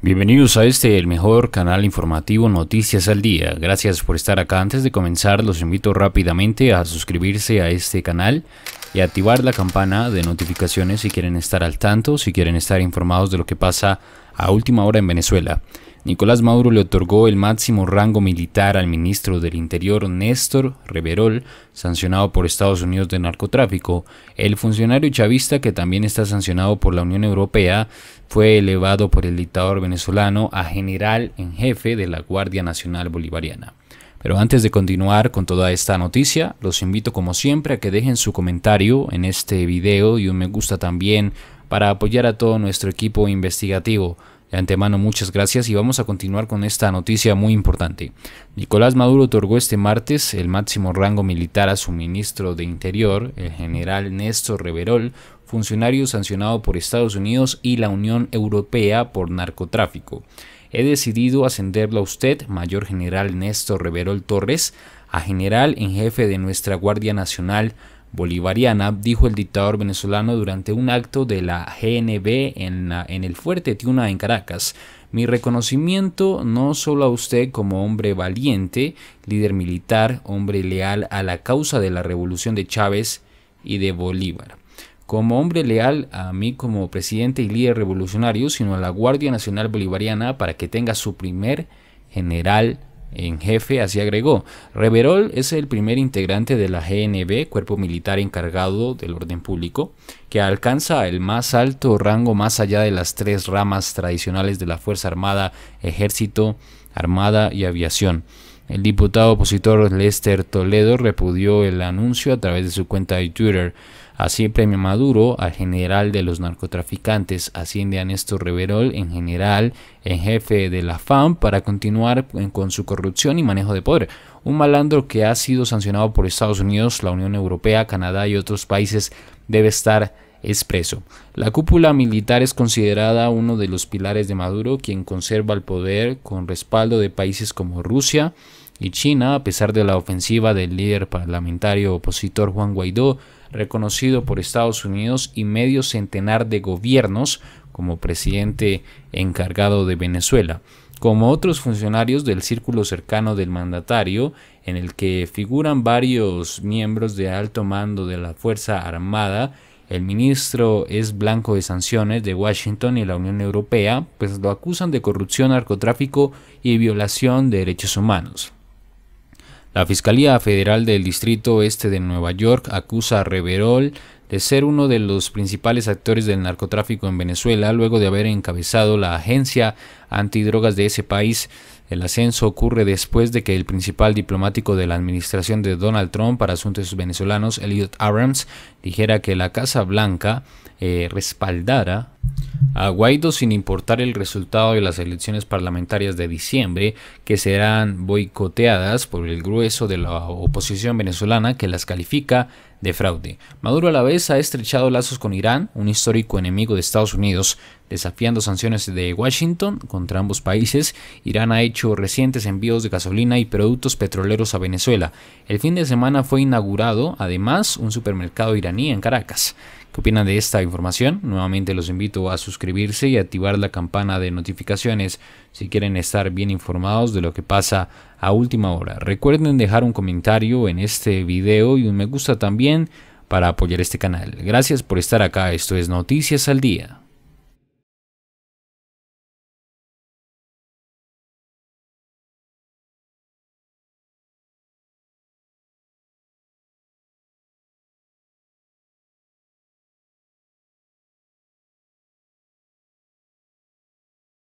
Bienvenidos a este, el mejor canal informativo Noticias al Día. Gracias por estar acá. Antes de comenzar, los invito rápidamente a suscribirse a este canal y activar la campana de notificaciones si quieren estar al tanto, si quieren estar informados de lo que pasa a última hora en Venezuela. Nicolás Maduro le otorgó el máximo rango militar al ministro del Interior Néstor Reverol, sancionado por Estados Unidos de narcotráfico. El funcionario chavista, que también está sancionado por la Unión Europea, fue elevado por el dictador venezolano a general en jefe de la Guardia Nacional Bolivariana. Pero antes de continuar con toda esta noticia, los invito como siempre a que dejen su comentario en este video y un me gusta también para apoyar a todo nuestro equipo investigativo. De antemano muchas gracias y vamos a continuar con esta noticia muy importante. Nicolás Maduro otorgó este martes el máximo rango militar a su ministro de Interior, el general Néstor Reverol, funcionario sancionado por Estados Unidos y la Unión Europea por narcotráfico. He decidido ascenderlo a usted, Mayor General Néstor Reverol Torres, a general en jefe de nuestra Guardia Nacional bolivariana, dijo el dictador venezolano durante un acto de la GNB en, en el Fuerte Tiuna en Caracas. Mi reconocimiento no solo a usted como hombre valiente, líder militar, hombre leal a la causa de la revolución de Chávez y de Bolívar como hombre leal a mí como presidente y líder revolucionario, sino a la Guardia Nacional Bolivariana para que tenga su primer general en jefe, así agregó. Reverol es el primer integrante de la GNB, cuerpo militar encargado del orden público, que alcanza el más alto rango más allá de las tres ramas tradicionales de la Fuerza Armada, Ejército, Armada y Aviación. El diputado opositor Lester Toledo repudió el anuncio a través de su cuenta de Twitter. Así premio Maduro al general de los narcotraficantes, asciende a Néstor Reverol en general, en jefe de la FAM, para continuar con su corrupción y manejo de poder. Un malandro que ha sido sancionado por Estados Unidos, la Unión Europea, Canadá y otros países debe estar expreso. La cúpula militar es considerada uno de los pilares de Maduro, quien conserva el poder con respaldo de países como Rusia y China, a pesar de la ofensiva del líder parlamentario opositor Juan Guaidó, reconocido por Estados Unidos y medio centenar de gobiernos como presidente encargado de Venezuela como otros funcionarios del círculo cercano del mandatario, en el que figuran varios miembros de alto mando de la Fuerza Armada el ministro es blanco de sanciones de Washington y la Unión Europea, pues lo acusan de corrupción, narcotráfico y violación de derechos humanos. La Fiscalía Federal del Distrito Este de Nueva York acusa a Reverol de ser uno de los principales actores del narcotráfico en Venezuela luego de haber encabezado la agencia antidrogas de ese país. El ascenso ocurre después de que el principal diplomático de la administración de Donald Trump para asuntos venezolanos, Elliot Abrams, dijera que la Casa Blanca eh, respaldara a Guaidó sin importar el resultado de las elecciones parlamentarias de diciembre, que serán boicoteadas por el grueso de la oposición venezolana que las califica de fraude. Maduro a la vez ha estrechado lazos con Irán, un histórico enemigo de Estados Unidos, desafiando sanciones de Washington contra ambos países, Irán ha hecho recientes envíos de gasolina y productos petroleros a Venezuela. El fin de semana fue inaugurado, además, un supermercado iraní en Caracas. ¿Qué opinan de esta información? Nuevamente los invito a suscribirse y activar la campana de notificaciones si quieren estar bien informados de lo que pasa a última hora. Recuerden dejar un comentario en este video y un me gusta también para apoyar este canal. Gracias por estar acá, esto es Noticias al Día.